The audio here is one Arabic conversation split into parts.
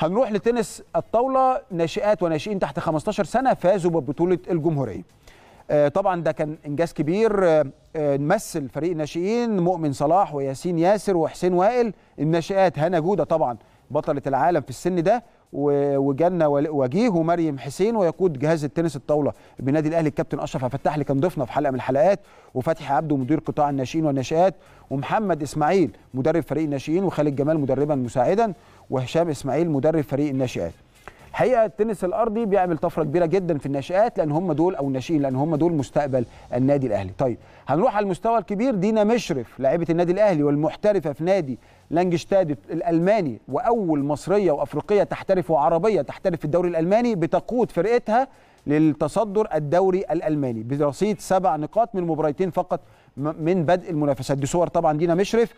هنروح لتنس الطاوله ناشئات وناشئين تحت 15 سنه فازوا ببطوله الجمهوريه آه، طبعا ده كان انجاز كبير آه، آه، نمثل فريق الناشئين مؤمن صلاح وياسين ياسر وحسين وائل الناشئات هنا جوده طبعا بطله العالم في السن ده وجنه وجيه ومريم حسين ويقود جهاز التنس الطاوله بنادي الاهلي الكابتن اشرف فتح اللي كان ضيفنا في حلقه من الحلقات وفتحي عبده مدير قطاع الناشئين والناشئات ومحمد اسماعيل مدرب فريق الناشئين وخالد جمال مدربا مساعدا وهشام اسماعيل مدرب فريق الناشئات الحقيقه التنس الارضي بيعمل طفره كبيره جدا في الناشئات لان هم دول او الناشئين لان هم دول مستقبل النادي الاهلي طيب هنروح على المستوى الكبير دينا مشرف لاعبه النادي الاهلي والمحترفه في نادي لانجشتاد الالماني واول مصريه وافريقيه تحترف وعربيه تحترف في الدوري الالماني بتقود فرقتها للتصدر الدوري الالماني برصيد سبع نقاط من مباريتين فقط من بدء المنافسات دي صور طبعا دينا مشرف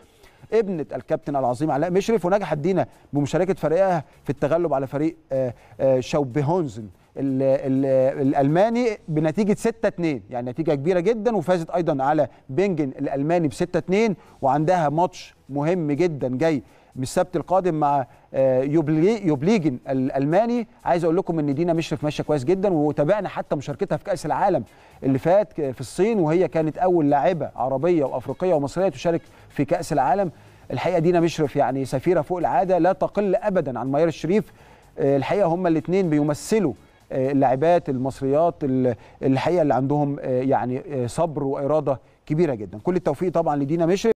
ابنه الكابتن العظيم علاء مشرف ونجحت دينا بمشاركه فريقها في التغلب على فريق آه، آه، شاوبيهونزن الالماني بنتيجه 6 2 يعني نتيجه كبيره جدا وفازت ايضا على بينجن الالماني ب 6 2 وعندها ماتش مهم جدا جاي من السبت القادم مع آه، يوبليجن الالماني عايز اقول لكم ان دينا مشرف ماشيه كويس جدا وتابعنا حتى مشاركتها في كاس العالم اللي فات في الصين وهي كانت اول لاعبه عربيه وافريقيه ومصريه تشارك في كاس العالم الحقيقه دينا مشرف يعني سفيره فوق العاده لا تقل ابدا عن ميار الشريف آه، الحقيقه هما الاثنين بيمثلوا آه، اللاعبات المصريات الحقيقه اللي عندهم يعني صبر واراده كبيره جدا كل التوفيق طبعا لدينا مشرف